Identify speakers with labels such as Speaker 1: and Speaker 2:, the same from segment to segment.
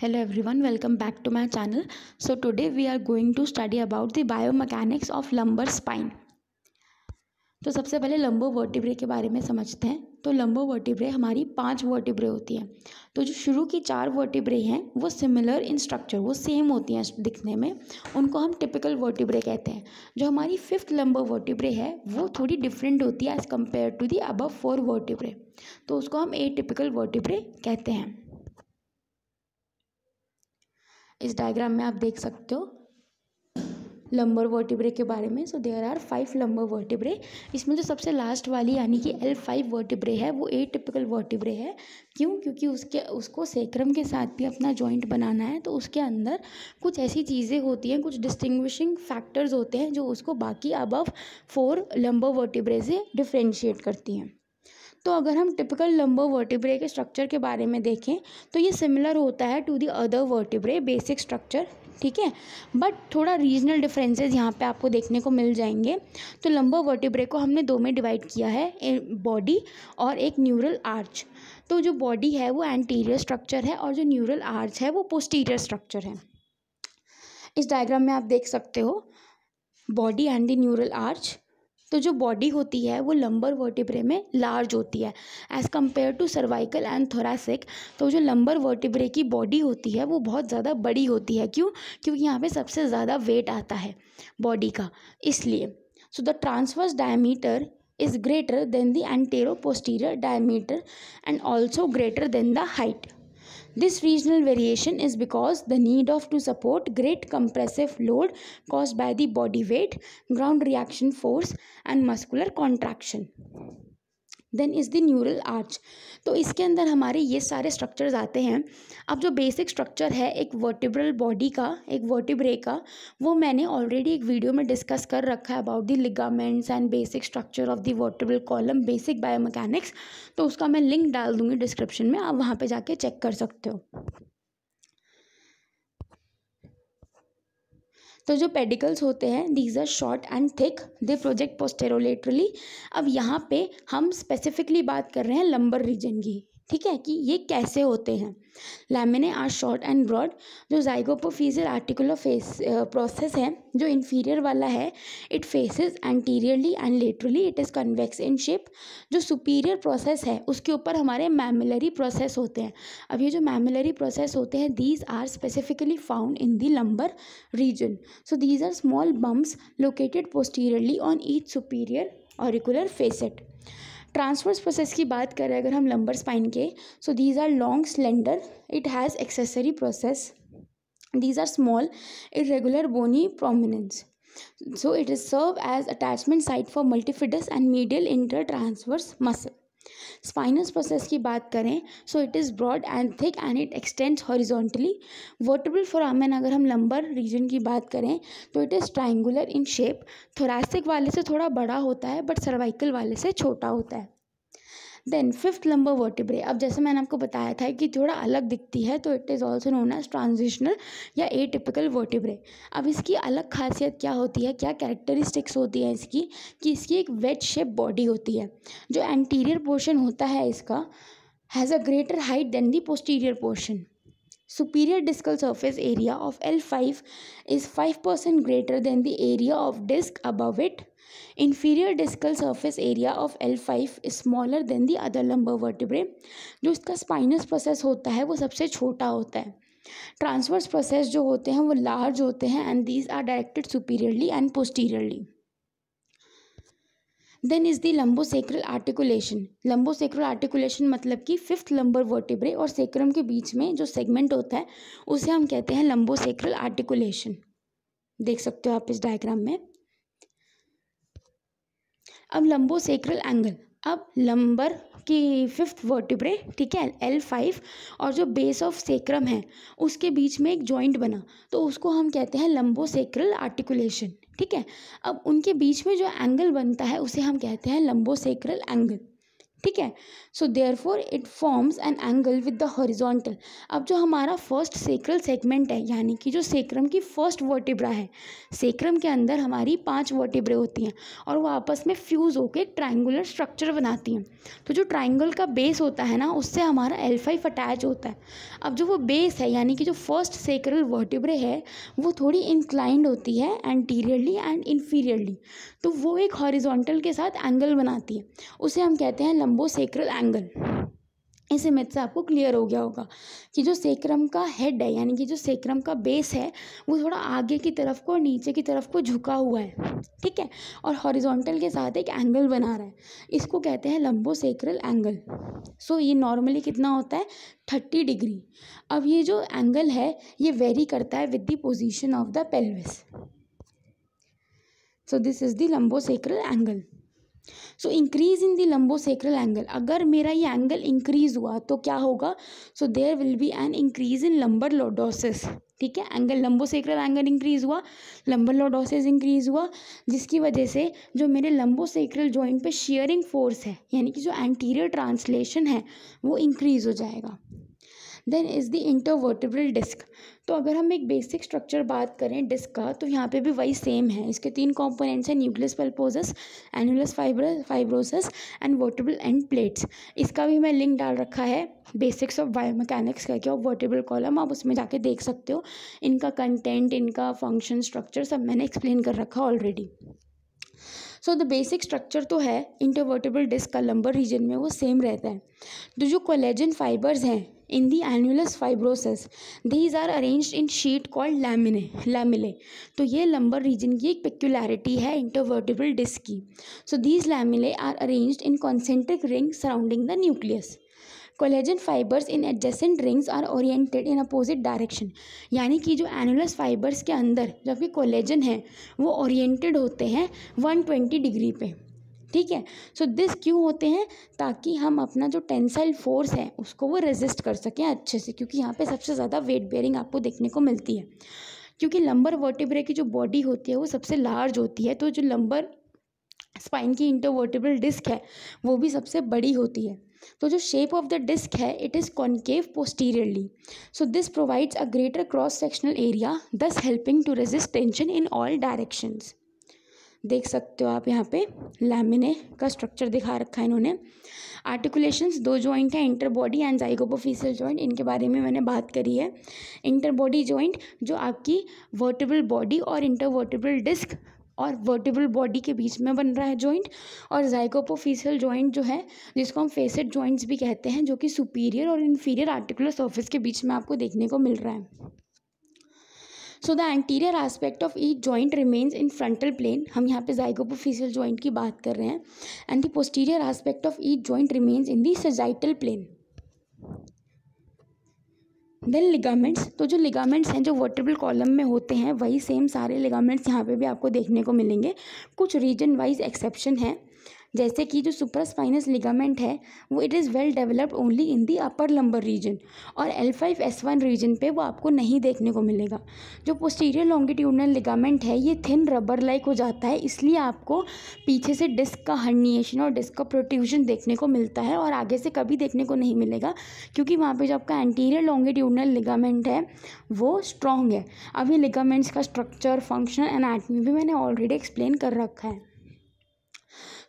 Speaker 1: hello welcome back to to channel so so we are going to study about the biomechanics of lumbar spine तो सबसे पहले लंबो vertebrae के बारे में समझते हैं तो लंबो वर्टिब्रे हमारी पांच वर्टिब्रे होती हैं तो जो शुरू की चार वर्टिब्रे हैं वो सिमिलर इन स्ट्रक्चर वो सेम होती हैं दिखने में उनको हम टिपिकल वर्टिब्रे कहते हैं जो हमारी फिफ्थ लंबो वर्टिब्रे है वो थोड़ी डिफरेंट होती है as compare to the above four vertebrae तो उसको हम ए टिपिकल वर्टिब्रे कहते हैं इस डायग्राम में आप देख सकते हो लंबर वर्टिब्रे के बारे में so there are five lumbar vertebrae इसमें जो सबसे लास्ट वाली यानी कि एल फाइव वर्टिब्रे है वो ए टिपिकल वर्टिब्रे है क्यों क्योंकि उसके उसको सेक्रम के साथ भी अपना जॉइंट बनाना है तो उसके अंदर कुछ ऐसी चीज़ें होती हैं कुछ डिस्टिंग्विशिंग फैक्टर्स होते हैं जो उसको बाकी अबव फोर लंबर वर्टिब्रे से डिफ्रेंशिएट करती हैं तो अगर हम टिपिकल लंबो वर्टिब्रे के स्ट्रक्चर के बारे में देखें तो ये सिमिलर होता है to the other vertebrae basic structure ठीक है बट थोड़ा रीजनल डिफरेंसेस यहाँ पे आपको देखने को मिल जाएंगे तो लंबो वर्टिब्रे को हमने दो में डिवाइड किया है बॉडी और एक न्यूरल आर्च तो जो बॉडी है वो एंटीरियर स्ट्रक्चर है और जो न्यूरल आर्च है वो पोस्टीरियर स्ट्रक्चर है इस डायग्राम में आप देख सकते हो body and the neural arch तो जो बॉडी होती है वो लंबर वर्टिब्रे में लार्ज होती है as compare to cervical and thoracic तो जो लंबर वर्टिब्रे की बॉडी होती है वो बहुत ज़्यादा बड़ी होती है क्यों क्योंकि यहाँ पे सबसे ज़्यादा वेट आता है बॉडी का इसलिए so the transverse diameter is greater than the anteroposterior diameter and also greater than the height This regional variation is because the need of to support great compressive load caused by the body weight, ground reaction force and muscular contraction. Then is the neural arch तो इसके अंदर हमारे ये सारे structures आते हैं अब जो बेसिक स्ट्रक्चर है एक वर्टिब्रल बॉडी का एक वर्टिब्रे का वो मैंने ऑलरेडी एक वीडियो में डिस्कस कर रखा है about the ligaments and basic structure of the vertebral column basic biomechanics तो उसका मैं लिंक डाल दूँगी डिस्क्रिप्शन में आप वहाँ पर जाके चेक कर सकते हो तो जो पेडिकल्स होते हैं these are short and thick they project posterolaterally अब यहाँ पे हम स्पेसिफिकली बात कर रहे हैं लंबर रीजन की ठीक है कि ये कैसे होते हैं laminae are short and broad जो जाइगोपोफीजर आर्टिकुलर फेस प्रोसेस है जो इन्फीरियर वाला है it faces anteriorly and laterally it is convex in shape जो सुपीरियर प्रोसेस है उसके ऊपर हमारे मैमिलरी प्रोसेस होते हैं अब ये जो मैमिलरी प्रोसेस होते हैं these are specifically found in the lumbar region so these are small bumps located posteriorly on each superior auricular facet transverse process की बात करें अगर हम लंबर स्पाइन के so these are long slender it has accessory process these are small irregular bony prominence so it is serve as attachment site for multifidus and medial intertransverse muscle spinous process की बात करें so it is broad and thick and it extends horizontally foramen अगर हम lumbar region की बात करें तो it is triangular in shape thoracic वाले से थोड़ा बड़ा होता है बट सर्वाइकल वाले से छोटा होता है देन फिफ्थ लंबर वर्टिब्रे अब जैसे मैंने आपको बताया था कि थोड़ा अलग दिखती है तो it is also known as transitional या ए टिपिकल वर्टिब्रे अब इसकी अलग खासियत क्या होती है क्या कैरेक्टरिस्टिक्स होती है इसकी कि इसकी एक वेट शेप बॉडी होती है जो एंटीरियर पोर्शन होता है इसका has a greater height than the posterior portion surface area of L five is five percent greater than the area of disc above it inferior discal surface area of L five smaller than the other lumbar vertebrae जो इसका spinous process होता है वो सबसे छोटा होता है transverse process जो होते हैं वो लार्ज होते हैं and these are directed superiorly and posteriorly then is the sacral articulation lumbosacral articulation मतलब कि फिफ्थ लंबर वर्टिब्रे और सेक्रम के बीच में जो सेगमेंट होता है उसे हम कहते हैं लंबो सेक्रल आर्टिकुलेशन देख सकते हो आप इस डायग्राम में अब लंबो सेक्रल एंगल अब लंबर की फिफ्थ वर्टिब्रे ठीक है एल फाइव और जो बेस ऑफ सेक्रम है उसके बीच में एक जॉइंट बना तो उसको हम कहते हैं लंबो सेक्रल आर्टिकुलेशन ठीक है अब उनके बीच में जो एंगल बनता है उसे हम कहते हैं लंबो सेक्रल एंगल ठीक है so therefore it forms an angle with the horizontal अब जो हमारा फर्स्ट सेक्रल सेगमेंट है यानी कि जो सेक्रम की फर्स्ट वर्टिब्रा है सेक्रम के अंदर हमारी पांच वर्टिब्रे होती हैं और वो आपस में फ्यूज़ होकर एक ट्राइंगुलर स्ट्रक्चर बनाती हैं तो जो ट्राइंगल का बेस होता है ना उससे हमारा एल फाइव अटैच होता है अब जो वो बेस है यानी कि जो फर्स्ट सेक्रल वर्टिब्रे है वो थोड़ी इंक्लाइंड होती है एंटीरियरली एंड इन्फीरियरली तो वो एक हॉरिजोंटल के साथ एंगल बनाती है उसे हम कहते हैं लंबो सेक्रल एंगल इस इमेज से आपको क्लियर हो गया होगा कि जो सेक्रम का हेड है यानी कि जो सेक्रम का बेस है वो थोड़ा आगे की तरफ को और नीचे की तरफ को झुका हुआ है ठीक है और हॉरिजॉन्टल के साथ एक एंगल बना रहा है इसको कहते हैं लंबो सेक्रल एंगल सो ये नॉर्मली कितना होता है थर्टी डिग्री अब ये जो एंगल है ये वेरी करता है with the position of the pelvis so this is the lumbosacral angle so increase in the lumbosacral angle अगर मेरा ये एंगल इंक्रीज हुआ तो क्या होगा so there will be an increase in lumbar lordosis ठीक है angle lumbosacral angle increase हुआ लंबर लोडोसिस इंक्रीज हुआ जिसकी वजह से जो मेरे लंबो सेक्रल जॉइंट पे शेयरिंग फोर्स है यानी कि जो एंटीरियर ट्रांसलेशन है वो इंक्रीज हो जाएगा then is the intervertebral disc तो अगर हम एक बेसिक स्ट्रक्चर बात करें डिस्क का तो यहाँ पे भी वही सेम है इसके तीन कॉम्पोनेंट्स हैं nucleus pulposus annulus fibro fibrosus and vertebral end plates इसका भी मैं लिंक डाल रखा है बेसिक्स ऑफ बायो मैकेनिक्स करके और वर्टेबल कॉलम आप उसमें जाके देख सकते हो इनका कंटेंट इनका फंक्शन स्ट्रक्चर सब मैंने एक्सप्लेन कर रखा already so the basic structure तो है इंटरवर्टेबल डिस्क का लंबर रीजन में वो सेम रहता है तो जो कोलेजन फाइबर्स हैं in the annulus fibrosis these are arranged in sheet called laminae lamellae तो ये लंबर रीजन की एक पेक्यूलैरिटी है इंटरवर्टेबल डिस्क की so these lamellae are arranged in concentric ring surrounding the nucleus collagen fibres in adjacent rings are oriented in opposite direction यानी कि जो annulus fibres के अंदर जो जबकि कोलेजन है वो ओरिएंटेड होते हैं 120 डिग्री पे ठीक है सो so, दिस क्यों होते हैं ताकि हम अपना जो टेंसाइल फोर्स है उसको वो रेजिस्ट कर सकें अच्छे से क्योंकि यहाँ पे सबसे ज़्यादा वेट बेयरिंग आपको देखने को मिलती है क्योंकि लंबर वर्टिब्रे की जो बॉडी होती है वो सबसे लार्ज होती है तो जो लंबर स्पाइन की इंटरवर्टेबल डिस्क है वो भी सबसे बड़ी होती है तो जो शेप ऑफ द डिस्क है it is concave posteriorly so this provides a greater cross sectional area thus helping to resist tension in all directions देख सकते हो आप यहाँ पे लैमिने का स्ट्रक्चर दिखा रखा है इन्होंने आर्टिकुलेशंस दो जॉइंट हैं इंटरबॉडी एंड जाइगोपोफिशियल जॉइंट इनके बारे में मैंने बात करी है इंटरबॉडी जॉइंट जो आपकी वर्टेबल बॉडी और इंटरवर्टेबल डिस्क और वर्टिबल बॉडी के बीच में बन रहा है जॉइंट और जाइकोपोफिशियल जॉइंट जो है जिसको हम फेसेड जॉइंट्स भी कहते हैं जो कि सुपीरियर और इन्फीरियर आर्टिकुलर सर्फिस के बीच में आपको देखने को मिल रहा है so the anterior aspect of the joint remains in frontal plane हम यहाँ पे जाइकोपोफिशियल जॉइंट की बात कर रहे हैं and the posterior aspect of the joint remains in the sagittal plane then ligaments तो जो लिगामेंट्स हैं जो वर्टेबल कॉलम में होते हैं वही सेम सारे लिगामेंट्स यहाँ पे भी आपको देखने को मिलेंगे कुछ रीजन वाइज एक्सेप्शन है जैसे कि जो सुपरस्पाइनस लिगामेंट है वो it is well developed only in the upper lumbar region और L five S one region पे वो आपको नहीं देखने को मिलेगा जो पोस्टीरियर लॉन्गिट्यूडनल लिगामेंट है ये थिन रबर लाइक हो जाता है इसलिए आपको पीछे से डिस्क का हर्निएशन और डिस्क का प्रोट्यूशन देखने को मिलता है और आगे से कभी देखने को नहीं मिलेगा क्योंकि वहाँ पर जो आपका एंटीरियर लॉन्गिट्यूडनल लिगामेंट है वो स्ट्रॉन्ग है अभी लिगामेंट्स का स्ट्रक्चर फंक्शन एनाटमी भी मैंने ऑलरेडी एक्सप्लेन कर रखा है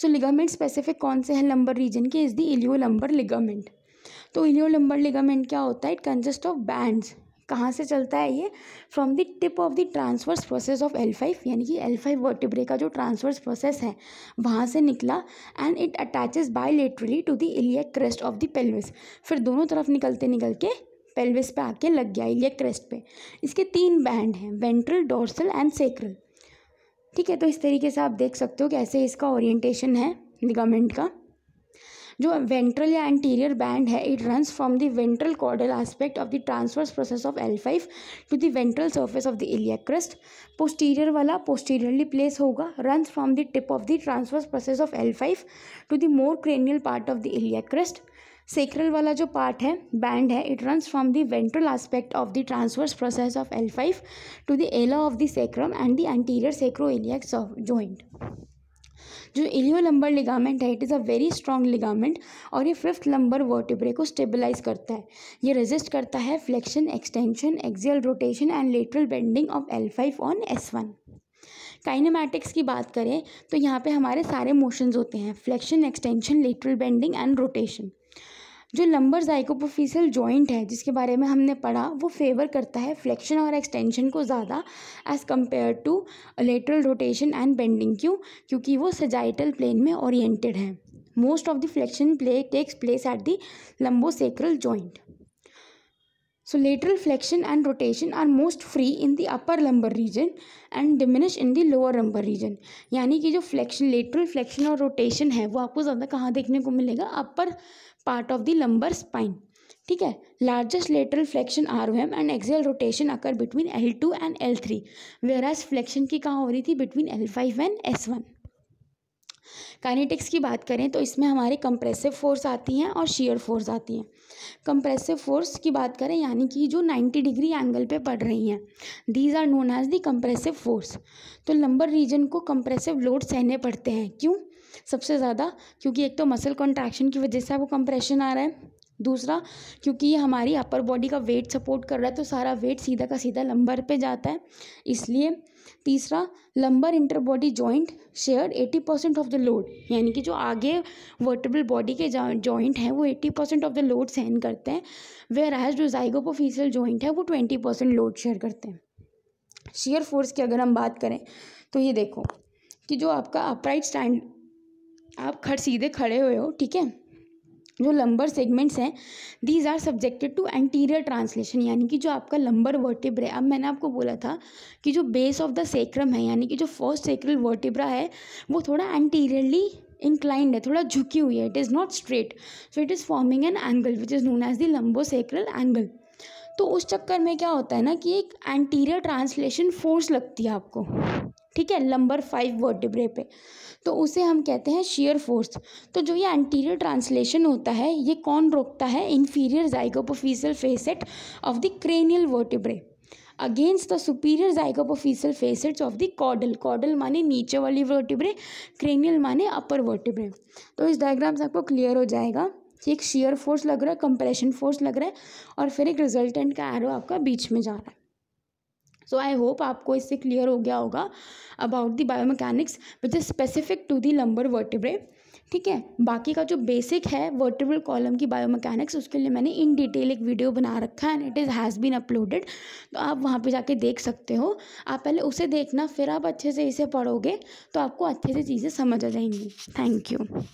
Speaker 1: सो लिगामेंट स्पेसिफिक कौन से हैं लंबर रीजन के is the iliolumbar ligament तो इलियो लंबर लिगामेंट क्या होता है इट कंजस्ट ऑफ बैंड्स कहाँ से चलता है ये from the tip of the transverse process of L five यानी कि एल फाइव वर्टिब्रे का जो ट्रांसवर्स प्रोसेस है वहाँ से निकला and it attaches bilaterally to the iliac crest of the pelvis फिर दोनों तरफ निकलते निकल के पेल्विस पे आके लग गया इलियक क्रेस्ट पे इसके तीन बैंड हैं वेंट्रल डोर्सल एंड सेक्रल ठीक है तो इस तरीके से आप देख सकते हो कैसे इसका ओरिएंटेशन है लिगामेंट का जो वेंट्रल या एंटीरियर बैंड है it runs from the ventral caudal aspect of the transverse process of L five to the ventral surface of the iliac crest crest posterior वाला पोस्टीरियरली प्लेस होगा runs from the tip of the transverse process of L five to the more cranial part of the iliac crest crest sacral वाला जो part है band है it it runs from the of the transverse process of L five to the ala of the sacrum and the anterior sacroiliac joint जो iliolumbar ligament है it is a very strong ligament और ये fifth lumbar vertebrae को stabilize करता है ये resist करता है flexion extension axial rotation and lateral bending of L five on S one kinematics की बात करें तो यहाँ पे हमारे सारे मोशंस होते हैं flexion extension lateral bending and rotation जो लंबर जाइकोपोफिसल जॉइंट है जिसके बारे में हमने पढ़ा वो फेवर करता है फ्लेक्शन और एक्सटेंशन को ज़्यादा as compare to lateral rotation and bending क्यों क्योंकि वो सजाइटल प्लेन में ओरिएंटेड है most of the flexion play takes place at the lumbosacral sacral joint So lateral flexion and rotation are most free in the upper lumbar region and diminish in the lower lumbar region. यानी कि जो flexion, lateral flexion और rotation है वो आपको ज़्यादा कहाँ देखने को मिलेगा upper part of the lumbar spine. ठीक है largest lateral flexion R O M and axial rotation occur between L two and L three whereas flexion की कहाँ हो रही थी between L five and S one kinetics की बात करें तो इसमें हमारे कंप्रेसिव फोर्स आती हैं और शेयर फोर्स आती हैं कंप्रेसिव फोर्स की बात करें यानी कि जो 90 डिग्री एंगल पे पड़ रही हैं these are known as the compressive force तो लंबर रीजन को कंप्रेसिव लोड सहने पड़ते हैं क्यों सबसे ज़्यादा क्योंकि एक तो मसल कॉन्ट्रैक्शन की वजह से आपको कंप्रेशन आ रहा है दूसरा क्योंकि ये हमारी अपर बॉडी का वेट सपोर्ट कर रहा है तो सारा वेट सीधा का सीधा लंबर पे जाता है इसलिए तीसरा lumbar interbody joint share 80 percent of the load यानी कि जो आगे वर्टेबल बॉडी के जॉइंट हैं वो 80 परसेंट ऑफ द लोड सहन करते हैं वेर एज जो जाइगोपोफिशियल जॉइंट है वो 20 परसेंट लोड शेयर करते हैं शेयर फोर्स की अगर हम बात करें तो ये देखो कि जो आपका अपराइट स्टैंड आप खड़ सीधे खड़े हुए हो ठीक है जो लंबर सेगमेंट्स हैं these are subjected to anterior translation यानी कि जो आपका लंबर वर्टिब्रा है अब मैंने आपको बोला था कि जो बेस ऑफ द सेक्रम है यानी कि जो फर्स्ट सेक्रल वर्टिब्रा है वो थोड़ा एंटीरियरली इंक्लाइंड है थोड़ा झुकी हुई है it is not straight so it is forming an angle which is known as the lumbosacral angle तो उस चक्कर में क्या होता है ना कि एक एंटीरियर ट्रांसलेशन फोर्स लगती है आपको ठीक है नंबर फाइव वर्टिब्रे पे तो उसे हम कहते हैं शेयर फोर्स तो जो ये एंटीरियर ट्रांसलेशन होता है ये कौन रोकता है inferior zygapophyseal facet of the cranial vertebrae against the superior zygapophyseal facets of the caudal caudal माने नीचे वाली वर्टिब्रे क्रेनियल माने अपर वर्टिब्रे तो इस डायग्राम से आपको क्लियर हो जाएगा कि एक शेयर फोर्स लग रहा है कंप्रेशन फोर्स लग रहा है और फिर एक रिजल्टेंट का एरो आपका बीच में जा रहा है सो आई होप आपको इससे क्लियर हो गया होगा about the biomechanics which is specific to the lumbar vertebrae ठीक है बाकी का जो बेसिक है वर्टिब्रल कॉलम की बायोमैकेनिक्स उसके लिए मैंने इन डिटेल एक वीडियो बना रखा है and it is has been uploaded तो आप वहाँ पे जाके देख सकते हो आप पहले उसे देखना फिर आप अच्छे से इसे पढ़ोगे तो आपको अच्छे से चीज़ें समझ आ जाएंगी थैंक यू